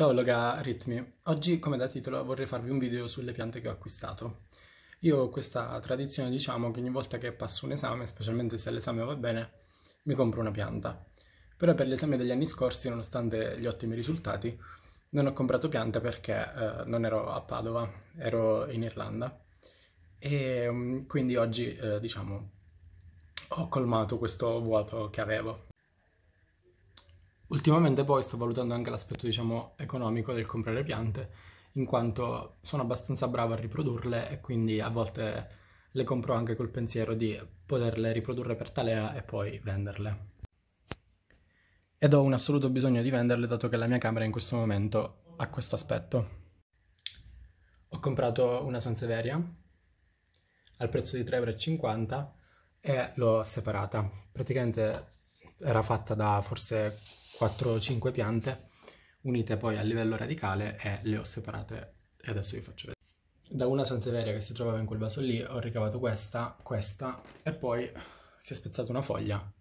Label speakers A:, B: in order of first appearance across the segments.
A: Ciao logaritmi, oggi come da titolo vorrei farvi un video sulle piante che ho acquistato. Io ho questa tradizione, diciamo, che ogni volta che passo un esame, specialmente se l'esame va bene, mi compro una pianta. Però per l'esame degli anni scorsi, nonostante gli ottimi risultati, non ho comprato piante perché eh, non ero a Padova, ero in Irlanda. E mm, quindi oggi, eh, diciamo, ho colmato questo vuoto che avevo. Ultimamente poi sto valutando anche l'aspetto, diciamo, economico del comprare piante, in quanto sono abbastanza bravo a riprodurle e quindi a volte le compro anche col pensiero di poterle riprodurre per talea e poi venderle. Ed ho un assoluto bisogno di venderle dato che la mia camera in questo momento ha questo aspetto. Ho comprato una Sanseveria al prezzo di 3,50€ e l'ho separata. Praticamente era fatta da forse 4 5 piante unite poi a livello radicale e le ho separate e adesso vi faccio vedere. Da una Sanseveria che si trovava in quel vaso lì ho ricavato questa, questa e poi si è spezzata una foglia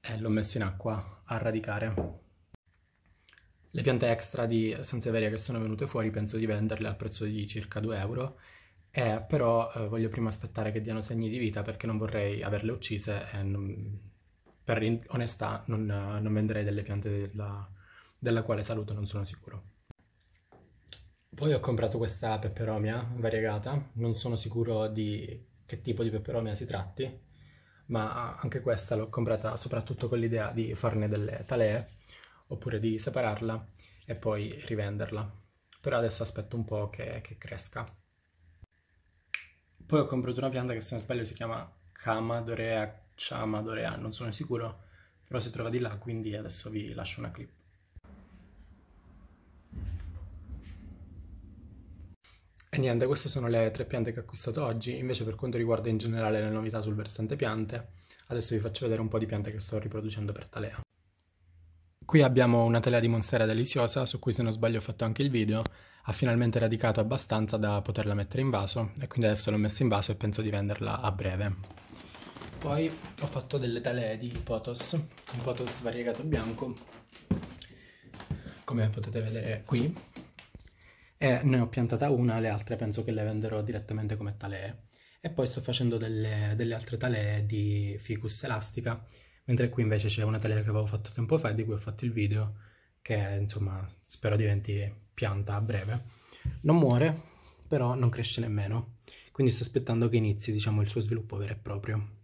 A: e l'ho messa in acqua a radicare. Le piante extra di Sanseveria che sono venute fuori penso di venderle al prezzo di circa 2 euro eh, però eh, voglio prima aspettare che diano segni di vita perché non vorrei averle uccise e non, per onestà non, non venderei delle piante della, della, quale saluto, non sono sicuro. Poi ho comprato questa peperomia variegata, non sono sicuro di che tipo di peperomia si tratti, ma anche questa l'ho comprata soprattutto con l'idea di farne delle talee, oppure di separarla e poi rivenderla. Però adesso aspetto un po' che, che cresca. Poi ho comprato una pianta che se non sbaglio si chiama Camadorea Chama ah, non sono sicuro, però si trova di là, quindi adesso vi lascio una clip. E niente, queste sono le tre piante che ho acquistato oggi, invece per quanto riguarda in generale le novità sul versante piante, adesso vi faccio vedere un po' di piante che sto riproducendo per talea. Qui abbiamo una talea di monstera deliziosa, su cui se non sbaglio ho fatto anche il video, ha finalmente radicato abbastanza da poterla mettere in vaso, e quindi adesso l'ho messa in vaso e penso di venderla a breve. Poi ho fatto delle tele di potos, un potos variegato bianco, come potete vedere qui. E ne ho piantata una, le altre penso che le venderò direttamente come talee. E poi sto facendo delle, delle altre talee di ficus elastica, mentre qui invece c'è una talea che avevo fatto tempo fa e di cui ho fatto il video, che insomma spero diventi pianta a breve. Non muore, però non cresce nemmeno, quindi sto aspettando che inizi diciamo il suo sviluppo vero e proprio.